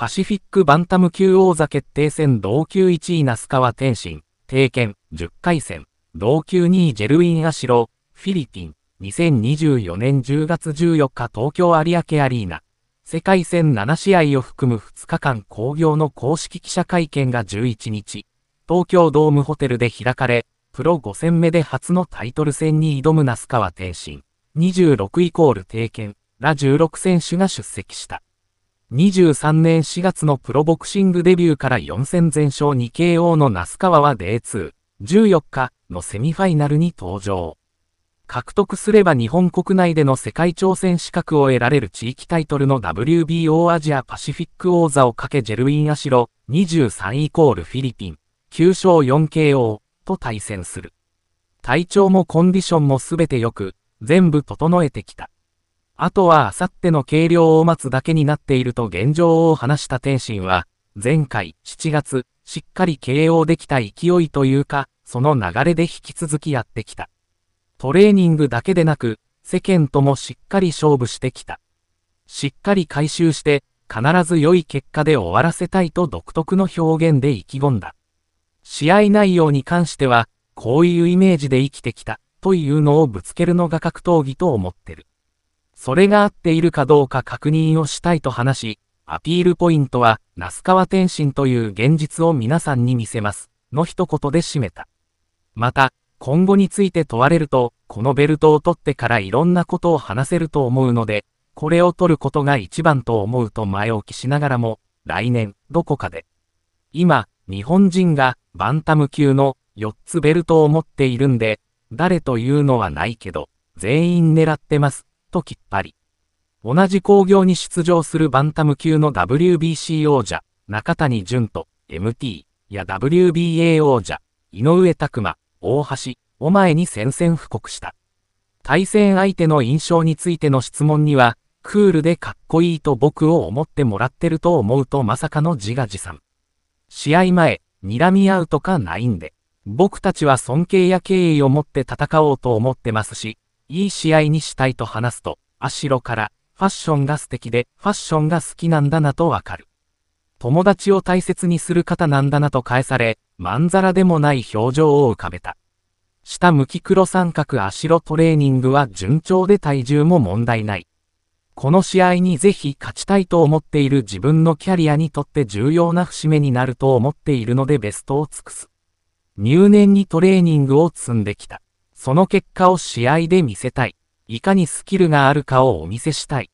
パシフィックバンタム級王座決定戦同級1位那須川天心、帝拳、10回戦、同級2位ジェルウィン・アシロ、フィリピン、2024年10月14日東京有明アリーナ。世界戦7試合を含む2日間興行の公式記者会見が11日、東京ドームホテルで開かれ、プロ5戦目で初のタイトル戦に挑む那須川天心、26イコール帝拳、ら16選手が出席した。2 3年4月のプロボクシングデビューから4戦全勝 2KO の那須川は D2、14日のセミファイナルに登場。獲得すれば日本国内での世界挑戦資格を得られる地域タイトルの WBO アジアパシフィック王座をかけジェルウィン・アシロ23イコールフィリピン9勝 4KO と対戦する。体調もコンディションも全て良く、全部整えてきた。あとはあさっての計量を待つだけになっていると現状を話した天心は、前回7月、しっかり KO できた勢いというか、その流れで引き続きやってきた。トレーニングだけでなく、世間ともしっかり勝負してきた。しっかり回収して、必ず良い結果で終わらせたいと独特の表現で意気込んだ。試合内容に関しては、こういうイメージで生きてきた、というのをぶつけるのが格闘技と思ってる。それが合っているかどうか確認をしたいと話し、アピールポイントは、那須川天心という現実を皆さんに見せます、の一言で締めた。また、今後について問われると、このベルトを取ってからいろんなことを話せると思うので、これを取ることが一番と思うと前置きしながらも、来年、どこかで。今、日本人が、バンタム級の4つベルトを持っているんで、誰というのはないけど、全員狙ってます、ときっぱり。同じ工業に出場するバンタム級の WBC 王者、中谷淳と MT や WBA 王者、井上拓真、大橋お前に宣戦布告した。対戦相手の印象についての質問には、クールでかっこいいと僕を思ってもらってると思うとまさかの自画自賛。試合前、睨み合うとかないんで、僕たちは尊敬や敬意を持って戦おうと思ってますし、いい試合にしたいと話すと、あしろから、ファッションが素敵で、ファッションが好きなんだなとわかる。友達を大切にする方なんだなと返され、まんざらでもない表情を浮かべた。下向き黒三角あしろトレーニングは順調で体重も問題ない。この試合にぜひ勝ちたいと思っている自分のキャリアにとって重要な節目になると思っているのでベストを尽くす。入念にトレーニングを積んできた。その結果を試合で見せたい。いかにスキルがあるかをお見せしたい。